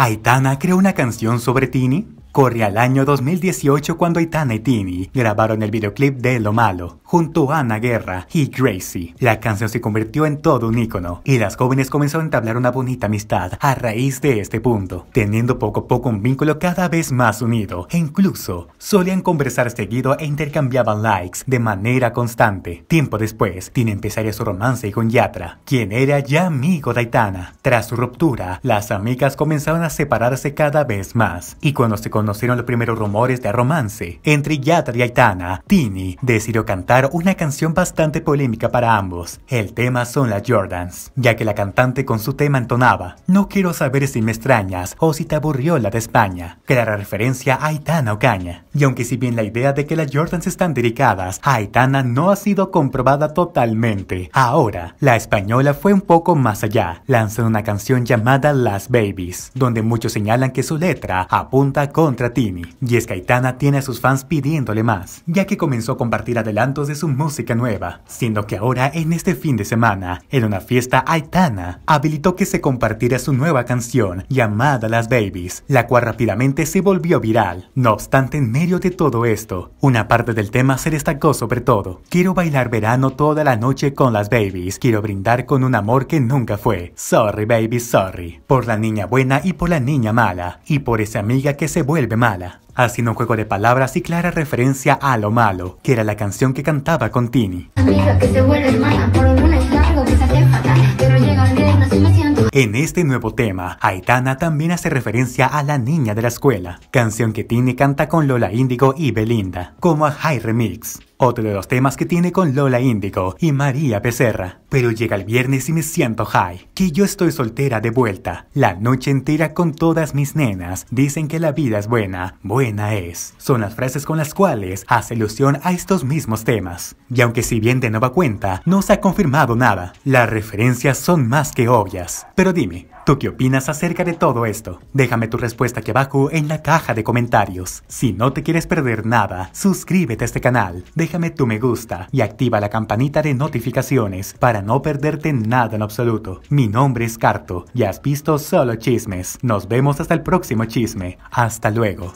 Aitana creó una canción sobre Tini? Corre al año 2018 cuando Aitana y Tini grabaron el videoclip de Lo Malo, junto a Ana Guerra y Gracie. La canción se convirtió en todo un ícono y las jóvenes comenzaron a entablar una bonita amistad a raíz de este punto, teniendo poco a poco un vínculo cada vez más unido e incluso solían conversar seguido e intercambiaban likes de manera constante. Tiempo después, Tini empezaría su romance con Yatra, quien era ya amigo de Aitana. Tras su ruptura, las amigas comenzaron a separarse cada vez más y cuando se conocieron los primeros rumores de romance entre Yatra y Aitana, Tini decidió cantar una canción bastante polémica para ambos. El tema son las Jordans, ya que la cantante con su tema entonaba No quiero saber si me extrañas o si te aburrió la de España, Que clara referencia a Aitana Ocaña. Y aunque si bien la idea de que las Jordans están dedicadas a Aitana no ha sido comprobada totalmente, ahora la española fue un poco más allá, lanzando una canción llamada Las Babies, donde muchos señalan que su letra apunta con contra Timmy, Y es que Aitana tiene a sus fans pidiéndole más, ya que comenzó a compartir adelantos de su música nueva, siendo que ahora en este fin de semana, en una fiesta Aitana, habilitó que se compartiera su nueva canción llamada Las Babies, la cual rápidamente se volvió viral. No obstante, en medio de todo esto, una parte del tema se destacó sobre todo. Quiero bailar verano toda la noche con las babies, quiero brindar con un amor que nunca fue. Sorry baby, sorry. Por la niña buena y por la niña mala, y por esa amiga que se vuelve vuelve mala, haciendo un juego de palabras y clara referencia a Lo Malo, que era la canción que cantaba con Tini. En este nuevo tema, Aitana también hace referencia a La Niña de la Escuela, canción que Tini canta con Lola Índigo y Belinda, como a High Remix otro de los temas que tiene con Lola Índigo y María Becerra. Pero llega el viernes y me siento high, que yo estoy soltera de vuelta, la noche entera con todas mis nenas, dicen que la vida es buena, buena es. Son las frases con las cuales hace alusión a estos mismos temas. Y aunque si bien de nueva cuenta, no se ha confirmado nada, las referencias son más que obvias. Pero dime, ¿Tú qué opinas acerca de todo esto? Déjame tu respuesta aquí abajo en la caja de comentarios. Si no te quieres perder nada, suscríbete a este canal, déjame tu me gusta y activa la campanita de notificaciones para no perderte nada en absoluto. Mi nombre es Carto y has visto solo chismes. Nos vemos hasta el próximo chisme. Hasta luego.